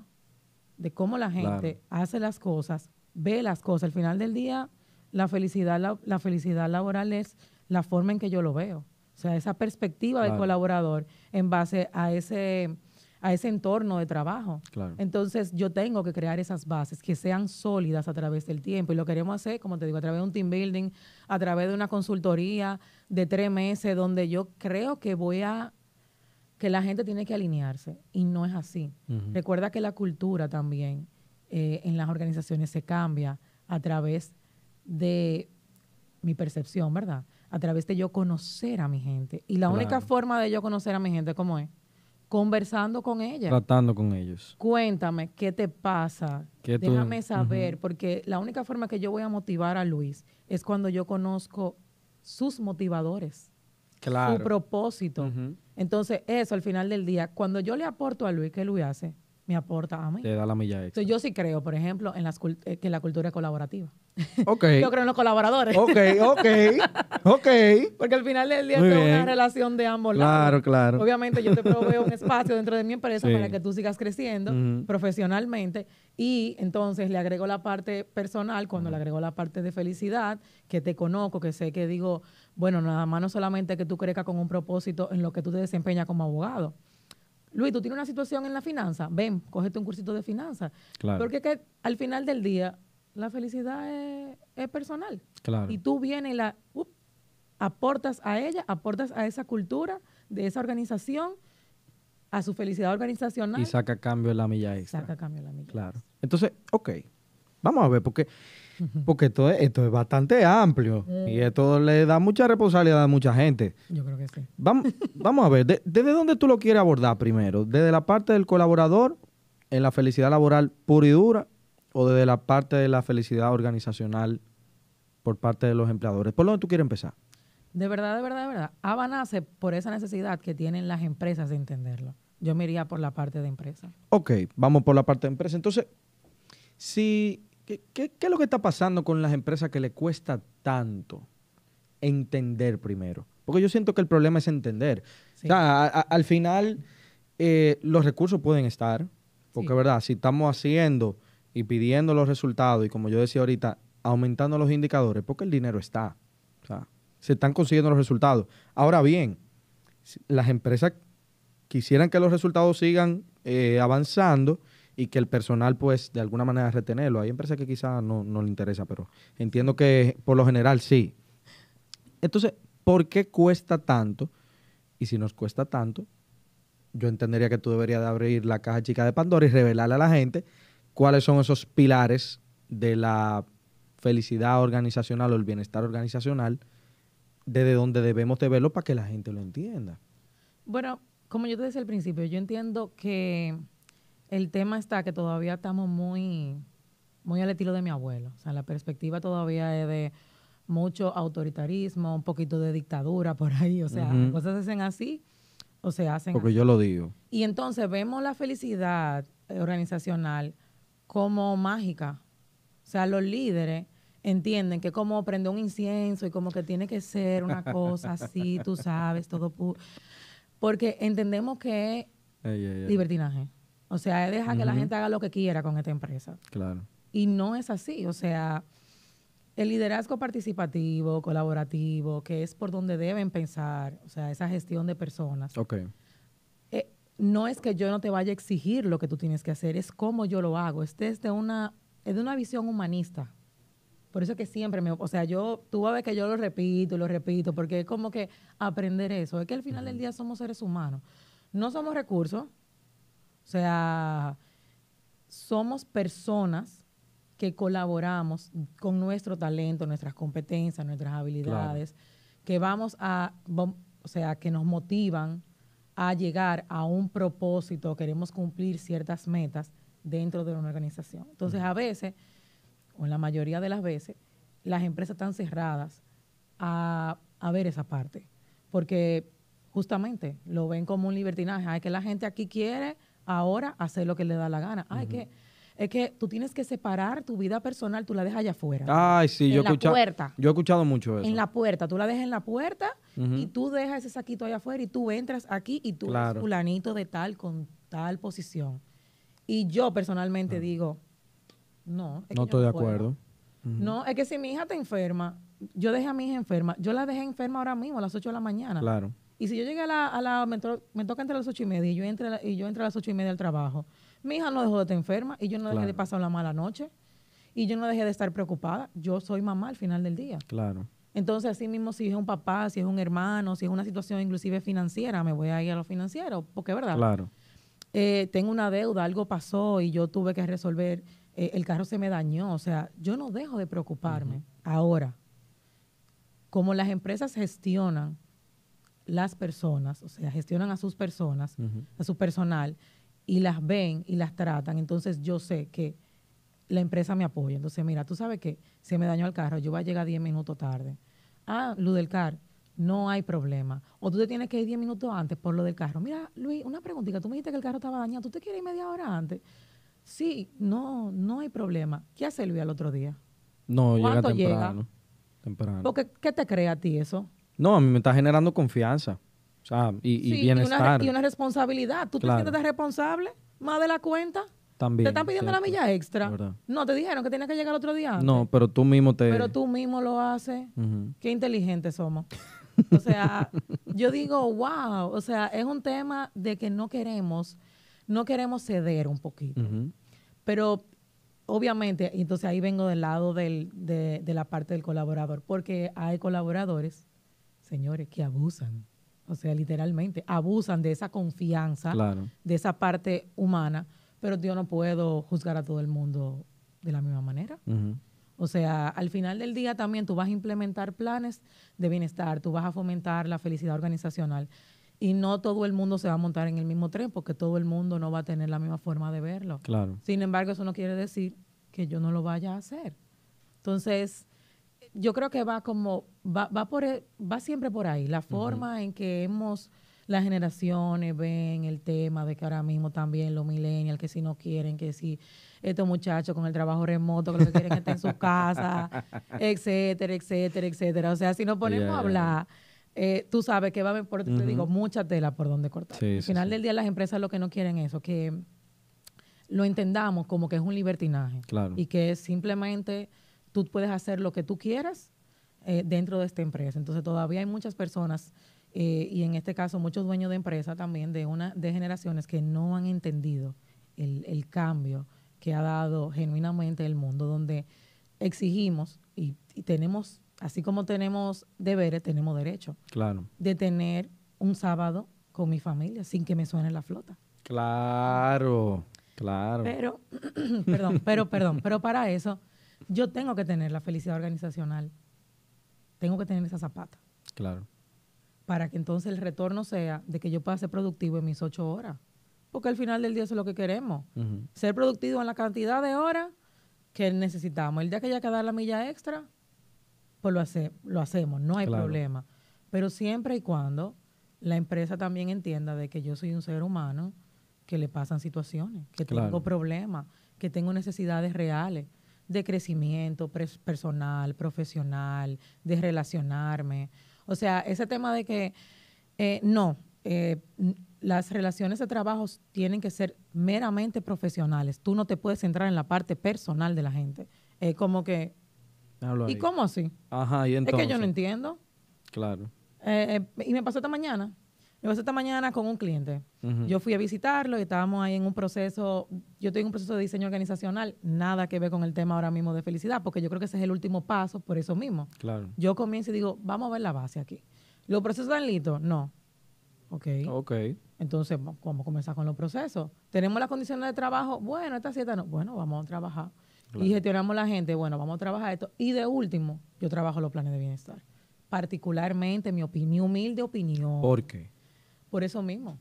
de cómo la gente hace las cosas, ve las cosas. Al final del día, la felicidad, la, felicidad laboral es la forma en que yo lo veo. O sea, esa perspectiva del colaborador en base a ese, a ese entorno de trabajo. Entonces, yo tengo que crear esas bases que sean sólidas a través del tiempo. Y lo queremos hacer, como te digo, a través de un team building, a través de una consultoría de tres meses, donde yo creo que voy a que la gente tiene que alinearse y no es así. Recuerda que la cultura también eh, en las organizaciones se cambia a través de mi percepción, ¿verdad? A través de yo conocer a mi gente. Y la única forma de yo conocer a mi gente, ¿cómo es? Conversando con ella. Tratando con ellos. Cuéntame, ¿qué te pasa? Déjame saber, porque la única forma que yo voy a motivar a Luis es cuando yo conozco sus motivadores su propósito. Entonces, eso al final del día, cuando yo le aporto a Luis, ¿qué Luis hace? me aporta a mí. Te da la milla extra. yo sí creo, por ejemplo, en eh, que la cultura es colaborativa. Okay. yo creo en los colaboradores. Ok, ok, ok. Porque al final del día es una relación de ambos lados. Claro, claro. Obviamente yo te proveo un espacio dentro de mi empresa para que tú sigas creciendo profesionalmente y entonces le agrego la parte personal, cuando le agrego la parte de felicidad, que te conozco, que sé que digo, bueno, nada más no solamente que tú crezcas con un propósito en lo que tú te desempeñas como abogado, Luis, tú tienes una situación en la finanza, ven, cógete un cursito de finanzas. Claro. Porque que al final del día, la felicidad es, personal. Claro. Y tú vienes y la uh, aportas a ella, aportas a esa cultura de esa organización, a su felicidad organizacional. Y saca cambio la milla extra. Saca cambio la milla Claro. Entonces, ok, vamos a ver, porque porque esto es, esto es bastante amplio mm. y esto le da mucha responsabilidad a mucha gente. Yo creo que sí. Vamos, vamos a ver, ¿desde dónde tú lo quieres abordar primero? ¿Desde la parte del colaborador en la felicidad laboral pura y dura o desde la parte de la felicidad organizacional por parte de los empleadores? ¿Por dónde tú quieres empezar? De verdad, de verdad, de verdad. ABA por esa necesidad que tienen las empresas de entenderlo. Yo me iría por la parte de empresa. Ok, vamos por la parte de empresa. Entonces, si ¿Qué, es lo que está pasando con las empresas que le cuesta tanto entender primero? Porque yo siento que el problema es entender. al final, eh, los recursos pueden estar, porque, ¿verdad? Si estamos haciendo y pidiendo los resultados, y como yo decía ahorita, aumentando los indicadores, porque el dinero está. se están consiguiendo los resultados. Ahora bien, las empresas quisieran que los resultados sigan eh, avanzando, y que el personal, pues, de alguna manera retenerlo. Hay empresas que quizás no, le interesa, pero entiendo que por lo general sí. Entonces, ¿por qué cuesta tanto? Y si nos cuesta tanto, yo entendería que tú deberías abrir la caja chica de Pandora y revelarle a la gente cuáles son esos pilares de la felicidad organizacional o el bienestar organizacional, desde donde debemos de verlo para que la gente lo entienda. Bueno, como yo te decía al principio, yo entiendo que el tema está que todavía estamos muy, muy al estilo de mi abuelo. O sea, la perspectiva todavía es de mucho autoritarismo, un poquito de dictadura por ahí. O sea, las cosas se hacen así o se hacen Porque yo lo digo. Y entonces vemos la felicidad eh, organizacional como mágica. O sea, los líderes entienden que como prende un incienso y como que tiene que ser una cosa así, tú sabes, todo puro. Porque entendemos que es libertinaje. O sea, deja que la gente haga lo que quiera con esta empresa. Claro. Y no es así. O sea, el liderazgo participativo, colaborativo, que es por donde deben pensar, o sea, esa gestión de personas. Ok. Eh, no es que yo no te vaya a exigir lo que tú tienes que hacer, es cómo yo lo hago. Es de una, es de una visión humanista. Por eso es que siempre me, o sea, yo, tú vas a ver que yo lo repito, lo repito, porque es como que aprender eso, es que al final del día somos seres humanos. No somos recursos, o sea, somos personas que colaboramos con nuestro talento, nuestras competencias, nuestras habilidades, que vamos a, o sea, que nos motivan a llegar a un propósito, queremos cumplir ciertas metas dentro de una organización. Entonces, a veces, o en la mayoría de las veces, las empresas están cerradas a, a ver esa parte, porque justamente lo ven como un libertinaje, hay que la gente aquí quiere ahora hacer lo que le da la gana. Ay, que es que tú tienes que separar tu vida personal, tú la dejas allá afuera. Ay, sí, en yo he escuchado. Puerta. Yo he escuchado mucho eso. En la puerta, tú la dejas en la puerta y tú dejas ese saquito allá afuera y tú entras aquí y tú claro. eres fulanito de tal con tal posición. Y yo personalmente digo, no, no estoy de acuerdo. No, es que si mi hija te enferma, yo dejé a mi hija enferma, yo la dejé enferma ahora mismo a las 8 de la mañana. Claro. Y si yo llegué a la, a la me, toca entrar a las ocho y media y yo entre y yo entro a las ocho y media al trabajo, mi hija no dejó de estar enferma y yo no dejé de pasar una mala noche y yo no dejé de estar preocupada. Yo soy mamá al final del día. Claro. Entonces, así mismo, si es un papá, si es un hermano, si es una situación inclusive financiera, me voy a ir a lo financiero, porque es verdad. Claro. Eh, tengo una deuda, algo pasó y yo tuve que resolver, eh, el carro se me dañó, o sea, yo no dejo de preocuparme. Ahora, como las empresas gestionan las personas, o sea, gestionan a sus personas, a su personal, y las ven y las tratan, entonces yo sé que la empresa me apoya. Entonces, mira, tú sabes que se me dañó el carro, yo voy a llegar 10 minutos tarde. Ah, Lu del Car, no hay problema. O tú te tienes que ir 10 minutos antes por lo del carro. Mira, Luis, una preguntita, tú me dijiste que el carro estaba dañado, ¿tú te quieres ir media hora antes? Sí, no, no hay problema. ¿Qué hace Luis al otro día? No, llega temprano. Porque, ¿qué te crees a ti eso? No, a mí me está generando confianza. y, bienestar. Y una, responsabilidad. ¿Tú te sientes responsable más de la cuenta? También, te están pidiendo la milla extra. No, te dijeron que tienes que llegar el otro día. No, pero tú mismo te. Pero tú mismo lo haces. Qué inteligentes somos. O sea, yo digo, wow. O sea, es un tema de que no queremos, no queremos ceder un poquito. Pero obviamente, entonces ahí vengo del lado del, de, de la parte del colaborador, porque hay colaboradores señores, que abusan. O sea, literalmente, abusan de esa confianza, de esa parte humana, pero yo no puedo juzgar a todo el mundo de la misma manera. O sea, al final del día también tú vas a implementar planes de bienestar, tú vas a fomentar la felicidad organizacional y no todo el mundo se va a montar en el mismo tren porque todo el mundo no va a tener la misma forma de verlo. Claro. Sin embargo, eso no quiere decir que yo no lo vaya a hacer. Entonces, yo creo que va como, va, va, por, e, va siempre por ahí, la forma en que hemos, las generaciones ven el tema de que ahora mismo también los millennials, que si no quieren, que si estos muchachos con el trabajo remoto, que lo que quieren es estar en su casa, etcétera, etcétera, etcétera. O sea, si nos ponemos a hablar... Eh, tú sabes que va a haber, por, te digo, mucha tela por donde cortar. Al final del día las empresas lo que no quieren es eso, que lo entendamos como que es un libertinaje claro. y que simplemente tú puedes hacer lo que tú quieras eh, dentro de esta empresa. Entonces todavía hay muchas personas eh, y en este caso muchos dueños de empresa también de una de generaciones que no han entendido el, cambio que ha dado genuinamente el mundo donde exigimos y, y, tenemos así como tenemos deberes tenemos derecho claro de tener un sábado con mi familia sin que me suene la flota claro claro pero perdón pero perdón pero para eso yo tengo que tener la felicidad organizacional. Tengo que tener esa zapata. Claro. Para que entonces el retorno sea de que yo pueda ser productivo en mis ocho horas. Porque al final del día eso es lo que queremos. Ser productivo en la cantidad de horas que necesitamos. El día que haya que dar la milla extra, pues lo, lo hacemos, no hay problema. Pero siempre y cuando la empresa también entienda de que yo soy un ser humano, que le pasan situaciones, que tengo problemas, que tengo necesidades reales de crecimiento personal, profesional, de relacionarme. O sea, ese tema de que eh, no, eh, las relaciones de trabajo tienen que ser meramente profesionales. Tú no te puedes centrar en la parte personal de la gente. Es como que... ¿Y cómo así? Ajá, y entonces. Es que yo no entiendo. Claro. Eh, y me pasó esta mañana. Me esta mañana con un cliente. Yo fui a visitarlo y estábamos ahí en un proceso, yo tengo un proceso de diseño organizacional, nada que ver con el tema ahora mismo de felicidad, porque yo creo que ese es el último paso por eso mismo. Claro. Yo comienzo y digo, vamos a ver la base aquí. ¿Los procesos están listos? No. Ok. Ok. Entonces, ¿cómo a comenzar con los procesos. ¿Tenemos las condiciones de trabajo? Bueno, esta cierta no. Bueno, vamos a trabajar. Y gestionamos la gente, bueno, vamos a trabajar esto. Y de último, yo trabajo los planes de bienestar. Particularmente, mi, mi humilde opinión. ¿Por qué? por eso mismo.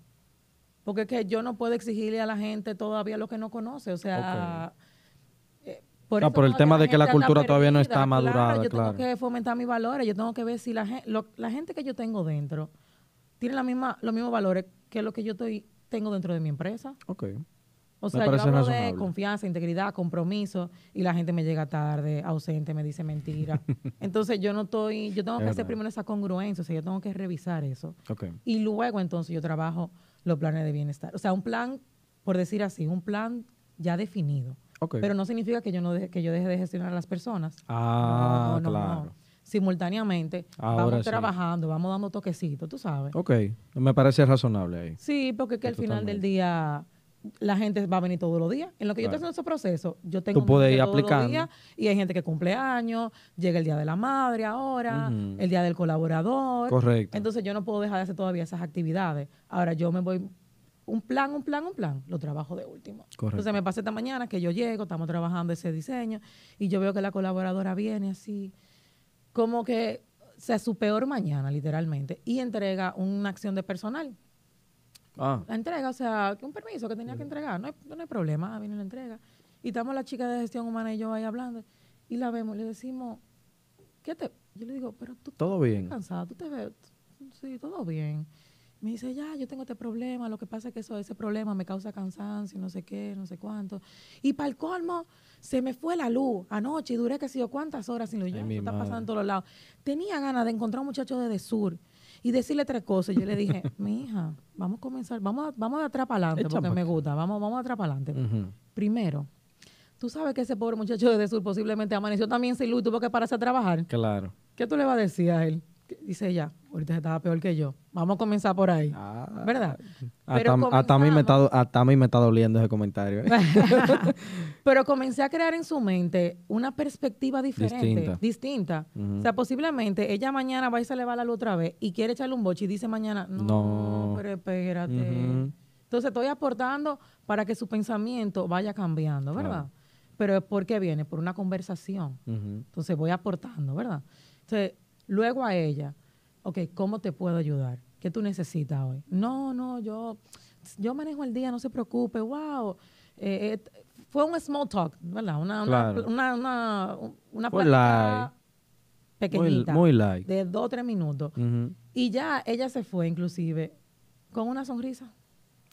Porque es que yo no puedo exigirle a la gente todavía lo que no conoce. O sea, eh, Por el tema de que la cultura todavía no está madurada. Claro, yo tengo que fomentar mis valores, yo tengo que ver si la gente, la gente que yo tengo dentro tiene la misma, los mismos valores que lo que yo estoy, tengo dentro de mi empresa. Ok. O sea, yo hablo de confianza, integridad, compromiso y la gente me llega tarde, ausente, me dice mentira. Entonces yo no estoy, yo tengo que hacer primero esa congruencia, o sea, yo tengo que revisar eso. Y luego entonces yo trabajo los planes de bienestar. O sea, un plan, por decir así, un plan ya definido. Pero no significa que yo no deje, que yo deje de gestionar a las personas. Ah, claro. Simultáneamente Ahora vamos trabajando, vamos dando toquecitos, tú sabes. Ok, me parece razonable ahí. Sí, porque es que al final del día la gente va a venir todos los días. En lo que yo estoy haciendo ese proceso, yo tengo un día ir y hay gente que cumple años, llega el Día de la Madre ahora, el Día del Colaborador. Correcto. Entonces yo no puedo dejar de hacer todavía esas actividades. Ahora yo me voy un plan, un plan, un plan, lo trabajo de último. Correcto. Entonces me pasa esta mañana que yo llego, estamos trabajando ese diseño y yo veo que la colaboradora viene así, como que sea su peor mañana literalmente y entrega una acción de personal Ah. La entrega, o sea, un permiso que tenía que entregar. No hay, no problema, viene la entrega. Y estamos la chica de gestión humana y yo ahí hablando. Y la vemos, le decimos, ¿qué te...? Yo le digo, pero tú todo bien. estás cansada, tú te ves... Sí, todo bien. Me dice, ya, yo tengo este problema, lo que pasa es que eso, ese problema me causa cansancio, no sé qué, no sé cuánto. Y para el colmo, se me fue la luz anoche y duré que sé yo cuántas horas sin luz. Yo, está pasando en todos lados. Tenía ganas de encontrar un muchacho desde sur y decirle tres cosas. Yo le dije, mi hija, vamos a comenzar, vamos, a, vamos a atrás adelante, porque me gusta, vamos, vamos atrapalante. adelante. Primero, tú sabes que ese pobre muchacho de sur posiblemente amaneció también sin luz y tuvo que pararse a trabajar. Claro. ¿Qué tú le vas a decir a él? Dice ella, ahorita estaba peor que yo. Vamos a comenzar por ahí. Ah, ¿Verdad? hasta, a mí me está, hasta mí me está doliendo ese comentario. ¿eh? Pero comencé a crear en su mente una perspectiva diferente, distinta. O sea, posiblemente ella mañana va a se a la otra vez y quiere echarle un boche y dice mañana, no, pero espérate. Entonces estoy aportando para que su pensamiento vaya cambiando, ¿verdad? Pero es porque viene? Por una conversación. Entonces voy aportando, ¿verdad? Entonces, luego a ella ok, ¿cómo te puedo ayudar? ¿Qué tú necesitas hoy? No, no, yo, yo manejo el día, no se preocupe, wow. Eh, eh, fue un small talk, ¿verdad? Una, una, una, pequeñita. Muy, De dos o tres minutos. Y ya ella se fue, inclusive, con una sonrisa.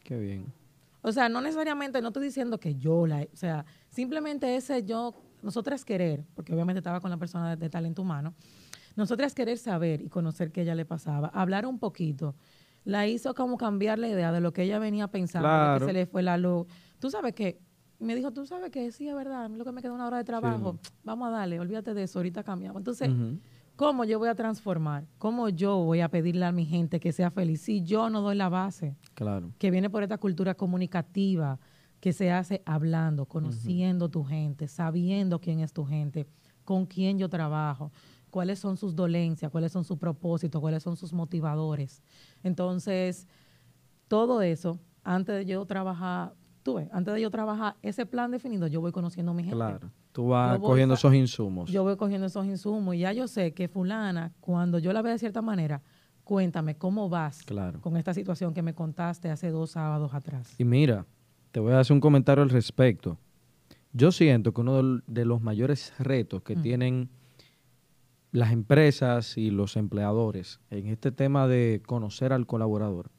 Qué bien. O sea, no necesariamente, no estoy diciendo que yo la... O sea, simplemente ese yo, nosotras querer, porque obviamente estaba con la persona de, de talento humano, nosotras querer saber y conocer qué ella le pasaba, hablar un poquito, la hizo como cambiar la idea de lo que ella venía pensando, que se le fue la luz. Tú sabes que me dijo, tú sabes que sí, es verdad, lo que me quedó una hora de trabajo, vamos a darle, olvídate de eso, ahorita cambiamos. Entonces, ¿cómo yo voy a transformar? ¿Cómo yo voy a pedirle a mi gente que sea feliz si yo no doy la base? Claro. Que viene por esta cultura comunicativa que se hace hablando, conociendo tu gente, sabiendo quién es tu gente, con quién yo trabajo cuáles son sus dolencias, cuáles son sus propósitos, cuáles son sus motivadores. Entonces, todo eso, antes de yo trabajar, tú antes de yo trabajar ese plan definido, yo voy conociendo a mi gente. Claro, tú vas cogiendo esos insumos. Yo voy cogiendo esos insumos y ya yo sé que fulana, cuando yo la veo de cierta manera, cuéntame cómo vas con esta situación que me contaste hace dos sábados atrás. Y mira, te voy a hacer un comentario al respecto. Yo siento que uno de los mayores retos que mm. tienen las empresas y los empleadores en este tema de conocer al colaborador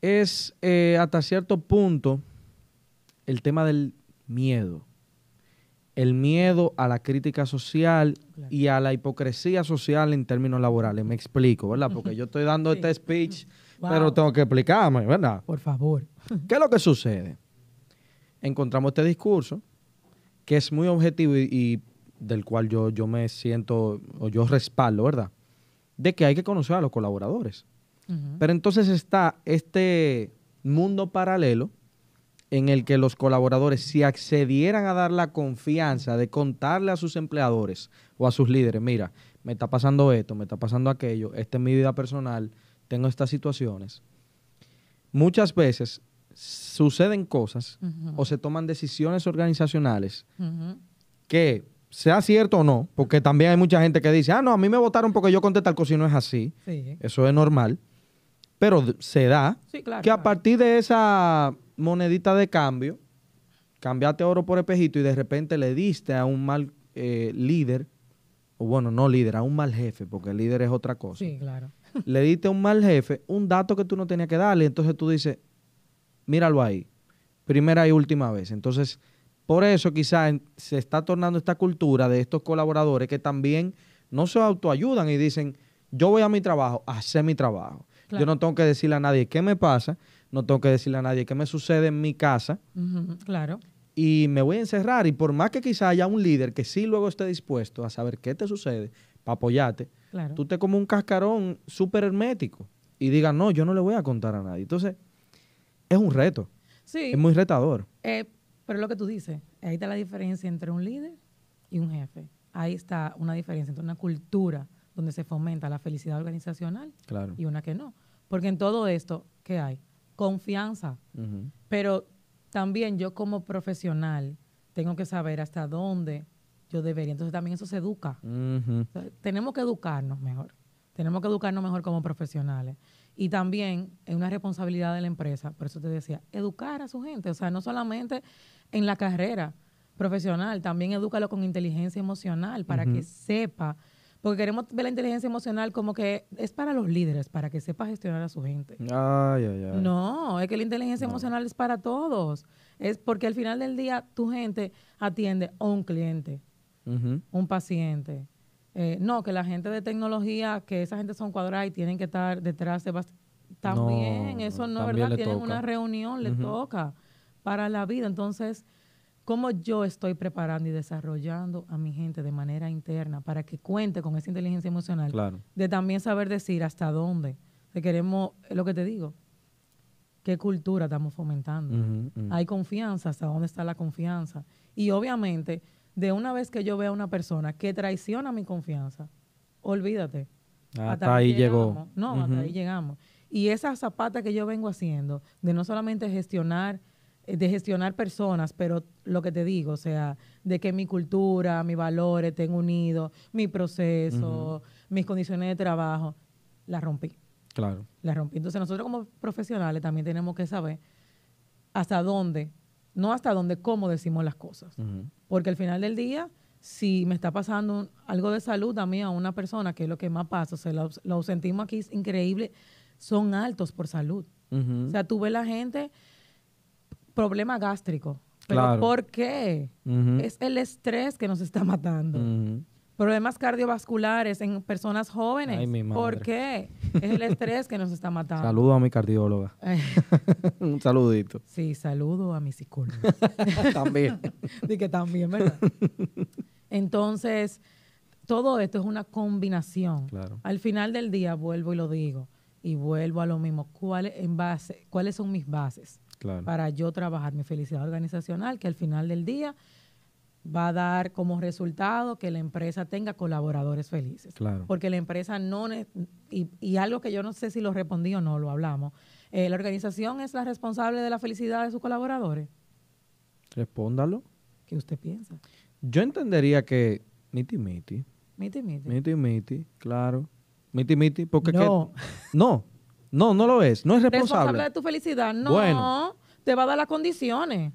es eh, hasta cierto punto el tema del miedo. El miedo a la crítica social y a la hipocresía social en términos laborales. Me explico, ¿verdad? Porque yo estoy dando este speech, pero tengo que explicarme, ¿verdad? Por favor. ¿Qué es lo que sucede? Encontramos este discurso que es muy objetivo y del cual yo, yo me siento o yo respaldo, ¿verdad? De que hay que conocer a los colaboradores. Pero entonces está este mundo paralelo en el que los colaboradores, si accedieran a dar la confianza de contarle a sus empleadores o a sus líderes, mira, me está pasando esto, me está pasando aquello, esta es mi vida personal, tengo estas situaciones, muchas veces suceden cosas o se toman decisiones organizacionales que sea cierto o no, porque también hay mucha gente que dice, ah, no, a mí me votaron porque yo conté tal cosa y no es así. Sí. Eso es normal. Pero se da que a partir de esa monedita de cambio, cambiaste oro por espejito y de repente le diste a un mal eh, líder, o bueno, no líder, a un mal jefe, porque el líder es otra cosa. Sí, claro. le diste a un mal jefe un dato que tú no tenías que darle, entonces tú dices, míralo ahí, primera y última vez. Entonces, por eso quizás se está tornando esta cultura de estos colaboradores que también no se autoayudan y dicen, yo voy a mi trabajo, a hacer mi trabajo. Yo no tengo que decirle a nadie qué me pasa, no tengo que decirle a nadie qué me sucede en mi casa. claro. Y me voy a encerrar. Y por más que quizá haya un líder que sí luego esté dispuesto a saber qué te sucede para apoyarte, tú te como un cascarón súper hermético y digas, no, yo no le voy a contar a nadie. Entonces, es un reto. Sí. Es muy retador. Eh, pero lo que tú dices, ahí está la diferencia entre un líder y un jefe. Ahí está una diferencia entre una cultura donde se fomenta la felicidad organizacional y una que no. Porque en todo esto, ¿qué hay? Confianza. Pero también yo como profesional tengo que saber hasta dónde yo debería. Entonces también eso se educa. tenemos que educarnos mejor. Tenemos que educarnos mejor como profesionales. Y también es una responsabilidad de la empresa, por eso te decía, educar a su gente, o sea, no solamente en la carrera profesional, también edúcalo con inteligencia emocional para que sepa, porque queremos ver la inteligencia emocional como que es para los líderes, para que sepa gestionar a su gente. Ay, ay, ay. No, es que la inteligencia emocional es para todos, es porque al final del día tu gente atiende a un cliente, un paciente, eh, no, que la gente de tecnología, que esa gente son cuadradas y tienen que estar detrás de... También, eso no es verdad, tienen una reunión, le toca para la vida. Entonces, ¿cómo yo estoy preparando y desarrollando a mi gente de manera interna para que cuente con esa inteligencia emocional? Claro. De también saber decir hasta dónde. te queremos, lo que te digo, qué cultura estamos fomentando. Hay confianza, hasta dónde está la confianza. Y obviamente de una vez que yo veo a una persona que traiciona mi confianza, olvídate. Ah, hasta, ahí llegó. No, hasta ahí llegamos. Y esa zapata que yo vengo haciendo, de no solamente gestionar, eh, de gestionar personas, pero lo que te digo, o sea, de que mi cultura, mis valores estén unidos, mi proceso, mis condiciones de trabajo, la rompí. Claro. La rompí. Entonces nosotros como profesionales también tenemos que saber hasta dónde no hasta donde cómo decimos las cosas. Porque al final del día, si me está pasando algo de salud a mí, a una persona, que es lo que más pasa, o lo, sentimos aquí es increíble, son altos por salud. O sea, tú ves la gente, problema gástrico. Pero ¿por qué? Es el estrés que nos está matando problemas cardiovasculares en personas jóvenes. Ay, mi madre. ¿Por qué? Es el estrés que nos está matando. Saludo a mi cardióloga. Un saludito. Sí, saludo a mi psicóloga. también. Dice que también, ¿verdad? Entonces, todo esto es una combinación. Claro. Al final del día vuelvo y lo digo y vuelvo a lo mismo. ¿Cuál, en base, ¿Cuáles son mis bases? Para yo trabajar mi felicidad organizacional, que al final del día va a dar como resultado que la empresa tenga colaboradores felices. Claro. Porque la empresa no... Y, y algo que yo no sé si lo respondí o no, lo hablamos. Eh, ¿La organización es la responsable de la felicidad de sus colaboradores? Respóndalo. ¿Qué usted piensa? Yo entendería que miti miti. Miti miti. Miti miti, claro. Miti miti, porque... No. no, no, no lo es. No es responsable. ¿Responsable de tu felicidad? No. Te va a dar las condiciones.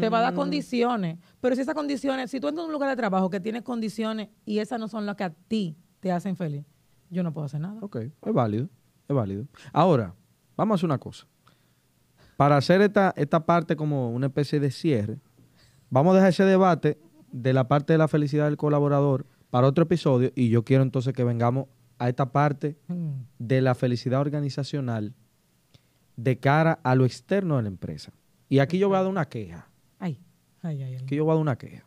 Te va a dar mm. condiciones. Pero si esas condiciones, si tú entras en un lugar de trabajo que tienes condiciones y esas no son las que a ti te hacen feliz, yo no puedo hacer nada. Ok, es válido, es válido. Ahora, vamos a hacer una cosa. Para hacer esta, esta parte como una especie de cierre, vamos a dejar ese debate de la parte de la felicidad del colaborador para otro episodio y yo quiero entonces que vengamos a esta parte mm. de la felicidad organizacional de cara a lo externo de la empresa. Y aquí yo voy a dar una queja. Aquí yo voy a dar una queja.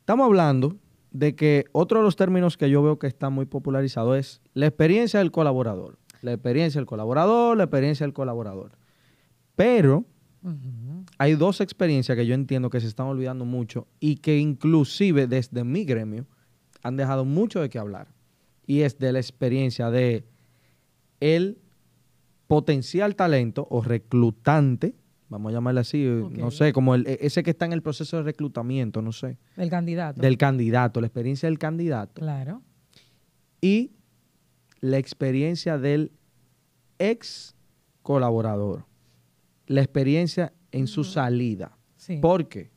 Estamos hablando de que otro de los términos que yo veo que está muy popularizado es la experiencia del colaborador. La experiencia del colaborador, la experiencia del colaborador. Pero hay dos experiencias que yo entiendo que se están olvidando mucho y que inclusive desde mi gremio han dejado mucho de qué hablar. Y es de la experiencia de el potencial talento o reclutante vamos a llamarle así, eh, no sé, como e, ese que está en el proceso de reclutamiento, no sé. Del candidato. Del candidato, la experiencia del candidato. Claro. Y la experiencia del ex colaborador. La experiencia en su salida. Sí. ¿Por qué?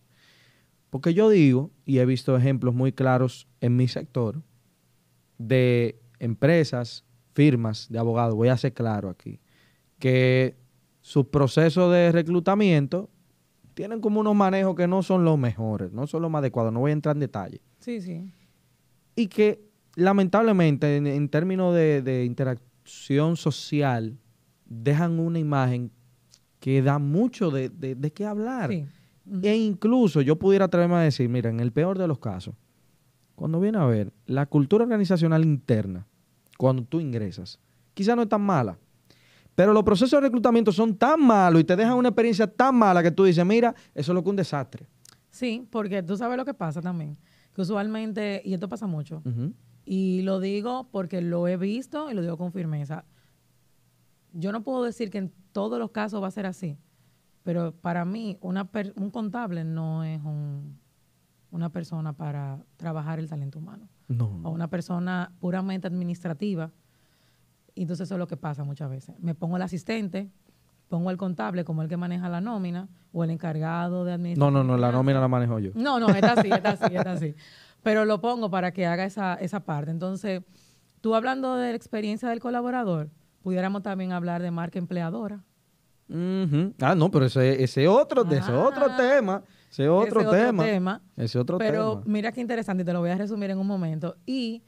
Porque yo digo, y he visto ejemplos muy claros en mi sector, de empresas, firmas de abogados, voy a hacer claro aquí, que sus procesos de reclutamiento tienen como unos manejos que no son los mejores, no son los más adecuados, no voy a entrar en detalle. Sí, sí. Y que lamentablemente en, términos de, interacción social dejan una imagen que da mucho de, qué hablar. Sí. E incluso yo pudiera atreverme a decir, mira, en el peor de los casos, cuando viene a ver la cultura organizacional interna, cuando tú ingresas, quizá no es tan mala, pero los procesos de reclutamiento son tan malos y te dejan una experiencia tan mala que tú dices, mira, eso es lo que un desastre. Sí, porque tú sabes lo que pasa también. Que usualmente, y esto pasa mucho, y lo digo porque lo he visto y lo digo con firmeza. Yo no puedo decir que en todos los casos va a ser así, pero para mí un contable no es una persona para trabajar el talento humano. No. O una persona puramente administrativa y entonces eso es lo que pasa muchas veces. Me pongo el asistente, pongo el contable como el que maneja la nómina o el encargado de administración. No, no, no, la nómina la manejo yo. No, no, está así, está así, está así. Pero lo pongo para que haga esa, parte. Entonces, tú hablando de la experiencia del colaborador, pudiéramos también hablar de marca empleadora. Ah, no, pero ese, es otro, de ese otro ah. tema. Ese otro, tema, otro tema. Ese otro tema. Pero mira qué interesante, te lo voy a resumir en un momento. Y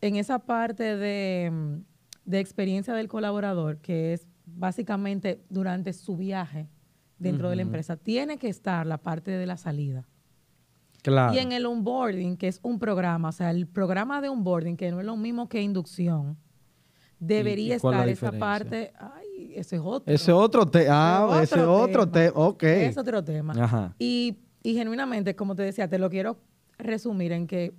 en esa parte de mm, de experiencia del colaborador, que es básicamente durante su viaje dentro de la empresa, tiene que estar la parte de la salida. Claro. Y en el onboarding, que es un programa, o sea, el programa de onboarding, que no es lo mismo que inducción, debería estar esa parte. Ay, ese es otro. Ese otro, ah, ese otro tema. Ok. Es otro tema. Y, genuinamente, como te decía, te lo quiero resumir en que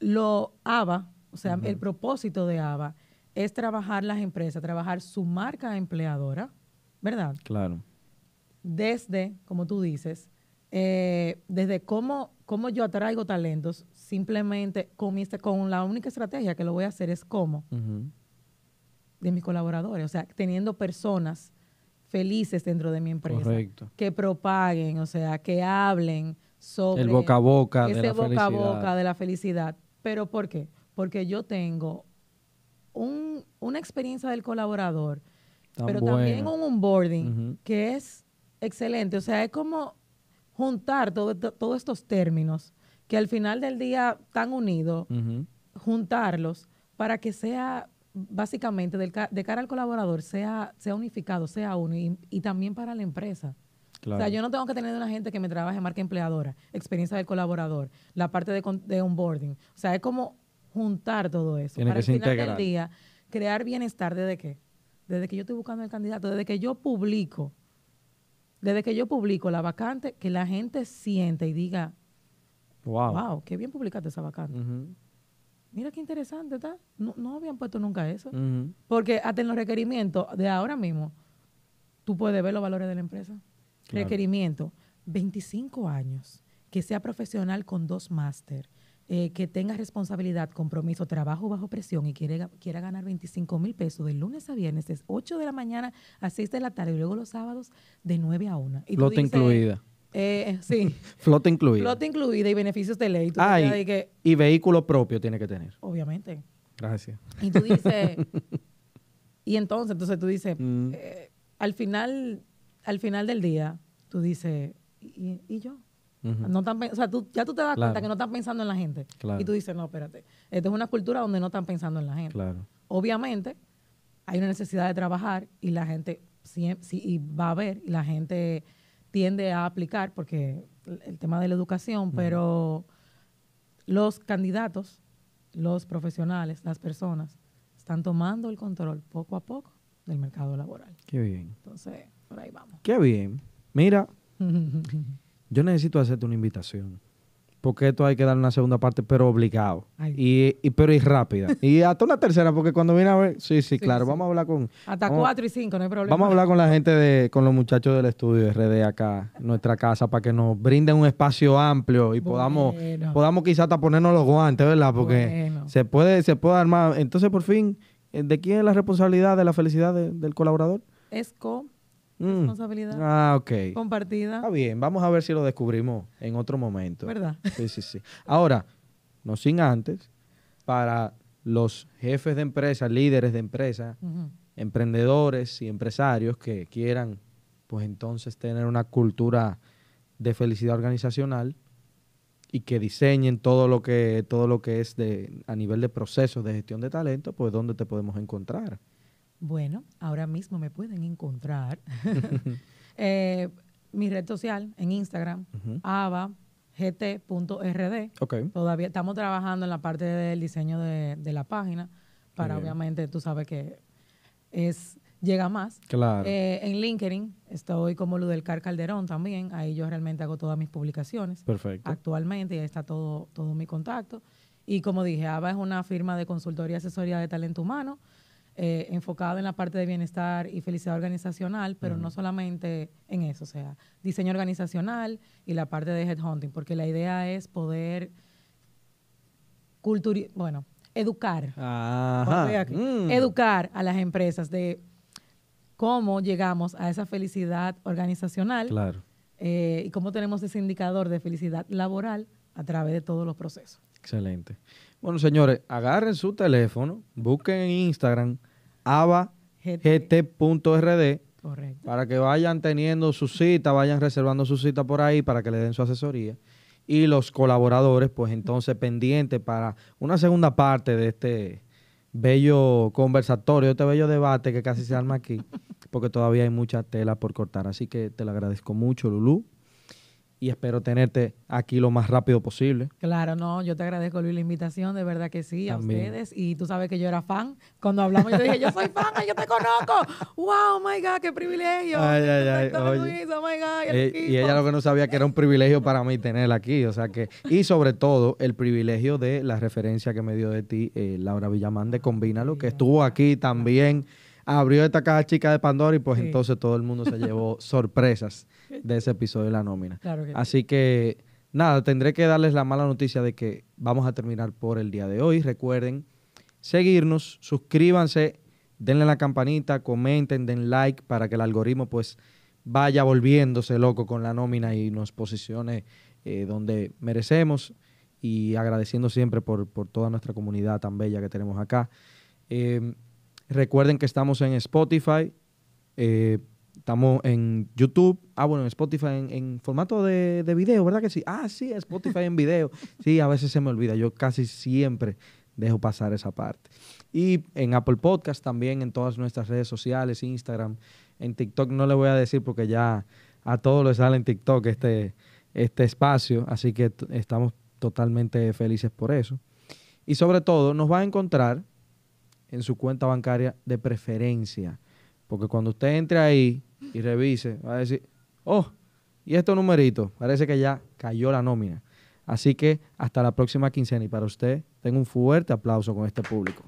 lo ABA, o sea, el propósito de ABA es trabajar las empresas, trabajar su marca empleadora, ¿verdad? Claro. Desde, como tú dices, eh, desde cómo, yo atraigo talentos, simplemente con, este, con la única estrategia que lo voy a hacer es cómo, de mis colaboradores, o sea, teniendo personas felices dentro de mi empresa, Correcto. que propaguen, o sea, que hablen sobre... El boca a boca. de la boca a boca de la felicidad. ¿Pero por qué? Porque yo tengo un, una experiencia del colaborador, pero también un onboarding que es excelente. O sea, es como juntar todos estos términos que al final del día están unidos, juntarlos para que sea básicamente de cara al colaborador sea, sea unificado, sea uno y, también para la empresa. O sea, yo no tengo que tener una gente que me trabaje marca empleadora, experiencia del colaborador, la parte de, de onboarding. O sea, es como juntar todo eso. para que final Del día, crear bienestar desde qué? Desde que yo estoy buscando el candidato, desde que yo publico, desde que yo publico la vacante, que la gente siente y diga, wow, qué bien publicaste esa vacante. Mira qué interesante, ¿está? No, no, habían puesto nunca eso. Porque hasta en los requerimientos de ahora mismo, tú puedes ver los valores de la empresa. Requerimiento, 25 años, que sea profesional con dos máster, eh, que tenga responsabilidad, compromiso, trabajo bajo presión y quiera ganar 25 mil pesos de lunes a viernes, es 8 de la mañana a 6 de la tarde y luego los sábados de 9 a 1. Flota incluida. Eh, eh, sí. Flota incluida. Flota incluida y beneficios de ley. Ah, y, vehículo propio tiene que tener. Obviamente. Gracias. Y tú dices, y entonces, entonces tú dices, mm. al final, al final del día, tú dices, y yo? no o sea, ya tú te das cuenta que no están pensando en la gente. Y tú dices, no, espérate, esta es una cultura donde no están pensando en la gente. Claro. Obviamente, hay una necesidad de trabajar y la gente sí, va a ver, y la gente tiende a aplicar, porque el tema de la educación, pero los candidatos, los profesionales, las personas, están tomando el control poco a poco del mercado laboral. Qué bien. Entonces, por ahí vamos. Qué bien. Mira. yo necesito hacerte una invitación. Porque esto hay que dar una segunda parte, pero obligado. Y, pero y rápida. y hasta una tercera, porque cuando viene a ver. Sí, sí, claro. Vamos a hablar con. Hasta cuatro y cinco, no hay problema. Vamos a hablar con la gente de, con los muchachos del estudio RD acá, nuestra casa, para que nos brinden un espacio amplio y podamos, podamos quizás hasta ponernos los guantes, ¿verdad? Porque se puede, se puede armar. Entonces, por fin, eh, ¿de quién es la responsabilidad de la felicidad del colaborador? Es Mm. responsabilidad ah, okay. compartida. Está bien, vamos a ver si lo descubrimos en otro momento. ¿Verdad? Sí, sí, sí. Ahora, no sin antes, para los jefes de empresa, líderes de empresa, emprendedores y empresarios que quieran, pues entonces, tener una cultura de felicidad organizacional y que diseñen todo lo que, todo lo que es de, a nivel de procesos de gestión de talento, pues dónde te podemos encontrar. Bueno, ahora mismo me pueden encontrar. Eh, mi red social en Instagram, uh Okay. Todavía estamos trabajando en la parte del diseño de, la página para obviamente tú sabes que es llega más. Claro. Eh, en LinkedIn estoy como Ludelcar Calderón también. Ahí yo realmente hago todas mis publicaciones. Perfecto. Actualmente ahí está todo, todo mi contacto. Y como dije, ABA es una firma de consultoría y asesoría de talento humano. Eh, enfocado en la parte de bienestar y felicidad organizacional, pero no solamente en eso, o sea, diseño organizacional y la parte de headhunting, porque la idea es poder bueno, educar, mm. educar a las empresas de cómo llegamos a esa felicidad organizacional eh, y cómo tenemos ese indicador de felicidad laboral a través de todos los procesos. Excelente. Bueno, señores, agarren su teléfono, busquen en Instagram abagt.rd para que vayan teniendo su cita, vayan reservando su cita por ahí para que le den su asesoría. Y los colaboradores, pues entonces pendientes para una segunda parte de este bello conversatorio, este bello debate que casi se arma aquí, porque todavía hay mucha tela por cortar. Así que te lo agradezco mucho, Lulú y espero tenerte aquí lo más rápido posible. Claro, no, yo te agradezco Luis la invitación, de verdad que sí, a ustedes. Y tú sabes que yo era fan. Cuando hablamos, yo dije, yo soy fan, yo te conozco. ¡Wow, my God, qué privilegio! Eh, y ella lo que no sabía que era un privilegio para mí tenerla aquí, o sea que, y sobre todo el privilegio de la referencia que me dio de ti, eh, Laura Villamán de Combina, que estuvo aquí también abrió esta caja chica de Pandora y pues entonces todo el mundo se llevó sorpresas de ese episodio de la nómina. Así que nada, tendré que darles la mala noticia de que vamos a terminar por el día de hoy. Recuerden seguirnos, suscríbanse, denle la campanita, comenten, den like para que el algoritmo pues vaya volviéndose loco con la nómina y nos posicione eh, donde merecemos y agradeciendo siempre por, toda nuestra comunidad tan bella que tenemos acá. Em, Recuerden que estamos en Spotify, eh, estamos en YouTube. Ah, bueno, en Spotify en, formato de, video, ¿verdad que sí? Ah, sí, Spotify en video. Sí, a veces se me olvida. Yo casi siempre dejo pasar esa parte. Y en Apple Podcast también, en todas nuestras redes sociales, Instagram, en TikTok no le voy a decir porque ya a todos les sale en TikTok este, este espacio. Así que estamos totalmente felices por eso. Y sobre todo, nos va a encontrar en su cuenta bancaria de preferencia. Porque cuando usted entre ahí y revise, va a decir, oh, y estos numerito? parece que ya cayó la nómina. Así que hasta la próxima quincena y para usted, tengo un fuerte aplauso con este público.